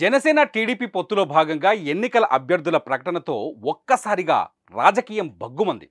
Janasena TDP పొత్తులో భాగంగా ఎన్నికల అభ్యర్థుల ప్రకటనతో ఒక్కసారిగా రాజకీయం బగ్గుమంది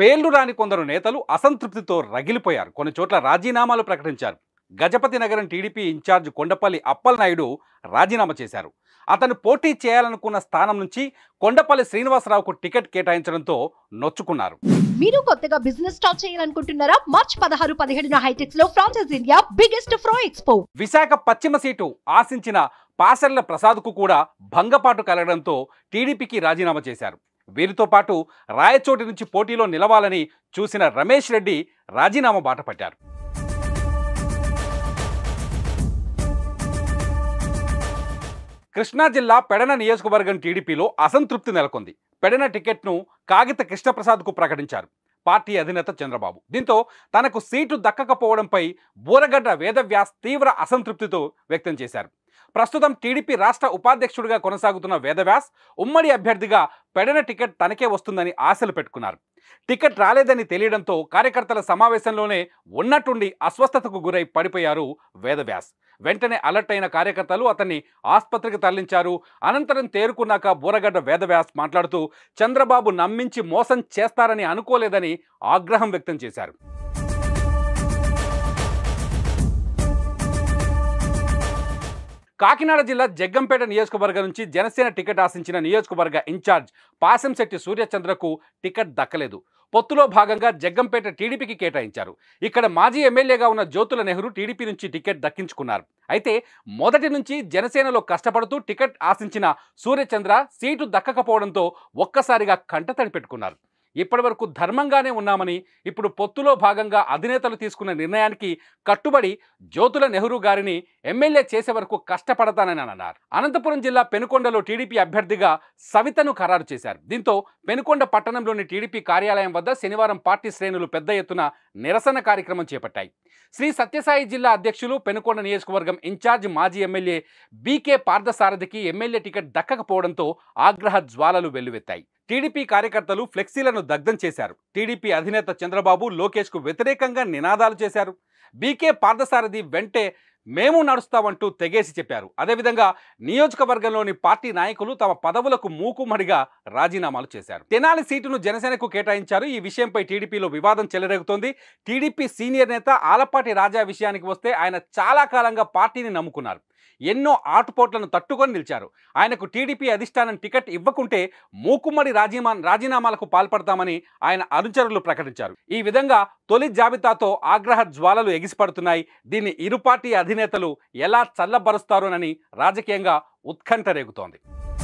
పేర్లు రాని కొందరు నేతలు అసంతృప్తితో రగిలిపోయారు కొన్ని చోట్ల రాజీనామాలు ప్రకటించారు గజపతి నగరం టీడీపీ ఇన్ఛార్జ్ కొండపల్లి అప్పలనాయుడు రాజీనామా చేశారు అతను పోటీ చేయాలనుకున్న స్థానం నుంచి కొండపల్లి శ్రీనివాసరావుకు టికెట్ కేటాయించడంతో నొచ్చుకున్నారు మీరు కొత్తగా బిజినెస్ స్టార్ట్ చేయాలనుకుంటున్నారా మార్చ్ పదహారు పదిహేడున హైటెక్స్ లో ఫ్రాంచైజ్ ఇండియా బిగ్గెస్ట్ ఫ్రో ఎక్స్పో విశాఖ పశ్చిమ సీటు ఆశించిన పాసర్ల ప్రసాద్కు కూడా భంగపాటు కలగడంతో టీడీపీకి రాజీనామా చేశారు వీరితో పాటు రాయచోటి నుంచి పోటీలో నిలవాలని చూసిన రమేష్ రెడ్డి రాజీనామా బాట పట్టారు కృష్ణా జిల్లా పెడన నియోజకవర్గం టీడీపీలో అసంతృప్తి నెలకొంది పెడన టికెట్ను కాగిత కృష్ణప్రసాద్కు ప్రకటించారు పార్టీ అధినేత చంద్రబాబు దీంతో తనకు సీటు దక్కకపోవడంపై బూరగడ్డ వేదవ్యాస్ తీవ్ర అసంతృప్తితో వ్యక్తం చేశారు ప్రస్తుతం టీడీపీ రాష్ట్ర ఉపాధ్యక్షుడిగా కొనసాగుతున్న వేదవ్యాస్ ఉమ్మడి అభ్యర్థిగా పెడన టికెట్ తనకే వస్తుందని ఆశలు పెట్టుకున్నారు టికెట్ రాలేదని తెలియడంతో కార్యకర్తల సమావేశంలోనే ఉన్నట్టుండి అస్వస్థతకు గురై పడిపోయారు వేదవ్యాస్ వెంటనే అలర్ట్ అయిన కార్యకర్తలు అతన్ని ఆసుపత్రికి తరలించారు అనంతరం తేరుకున్నాక బూరగడ్డ వేదవ్యాస్ మాట్లాడుతూ చంద్రబాబు నమ్మించి మోసం చేస్తారని అనుకోలేదని ఆగ్రహం వ్యక్తం చేశారు కాకినాడ జిల్లా జగ్గంపేట నియోజకవర్గం నుంచి జనసేన టికెట్ ఆశించిన నియోజకవర్గ ఇన్ఛార్జ్ పాసంశెట్టి సూర్యచంద్రకు టికెట్ దక్కలేదు పొత్తులో భాగంగా జగ్గంపేట టీడీపీకి కేటాయించారు ఇక్కడ మాజీ ఎమ్మెల్యేగా ఉన్న జ్యోతుల నెహ్రూ టీడీపీ నుంచి టికెట్ దక్కించుకున్నారు అయితే మొదటి నుంచి జనసేనలో కష్టపడుతూ టికెట్ ఆశించిన సూర్యచంద్ర సీటు దక్కకపోవడంతో ఒక్కసారిగా కంటతడి పెట్టుకున్నారు ఇప్పటి వరకు ధర్మంగానే ఉన్నామని ఇప్పుడు పొత్తులో భాగంగా అధినేతలు తీసుకున్న నిర్ణయానికి కట్టుబడి జ్యోతుల నెహ్రూ గారిని ఎమ్మెల్యే చేసే వరకు కష్టపడతానని అన్నారు అనంతపురం జిల్లా పెనుకొండలో టీడీపీ అభ్యర్థిగా సవితను ఖరారు చేశారు దీంతో పెనుకొండ పట్టణంలోని టీడీపీ కార్యాలయం వద్ద శనివారం పార్టీ శ్రేణులు పెద్ద ఎత్తున నిరసన కార్యక్రమం చేపట్టాయి శ్రీ సత్యసాయి జిల్లా అధ్యక్షులు పెనుకొండ నియోజకవర్గం ఇన్ఛార్జ్ మాజీ ఎమ్మెల్యే బీకే పార్థసారథికి ఎమ్మెల్యే టికెట్ దక్కకపోవడంతో ఆగ్రహ జ్వాలలు వెల్లువెత్తాయి టీడీపీ కార్యకర్తలు ఫ్లెక్సీలను దగ్ధం చేశారు టీడీపీ అధినేత చంద్రబాబు లోకేష్కు వ్యతిరేకంగా నినాదాలు చేశారు బీకే పార్థసారథి వెంటే మేము నడుస్తామంటూ తెగేసి చెప్పారు అదేవిధంగా నియోజకవర్గంలోని పార్టీ నాయకులు తమ పదవులకు మూకుమడిగా రాజీనామాలు చేశారు తెనాలి సీటును జనసేనకు కేటాయించారు ఈ విషయంపై టీడీపీలో వివాదం చెలరేగుతోంది టీడీపీ సీనియర్ నేత ఆలపాటి రాజా విషయానికి వస్తే ఆయన చాలా కాలంగా పార్టీని నమ్ముకున్నారు ఎన్నో ఆటుపోట్లను తట్టుకొని నిలిచారు ఆయనకు టీడీపీ అధిష్టానం టికెట్ ఇవ్వకుంటే మూకుమ్మడి రాజీమా రాజీనామాలకు పాల్పడతామని ఆయన అనుచరులు ప్రకటించారు ఈ విధంగా తొలి జాబితాతో ఆగ్రహ జ్వాలలు ఎగిసిపడుతున్నాయి దీన్ని ఇరు పార్టీ అధినేతలు ఎలా చల్లబరుస్తారోనని రాజకీయంగా ఉత్కంఠ రేగుతోంది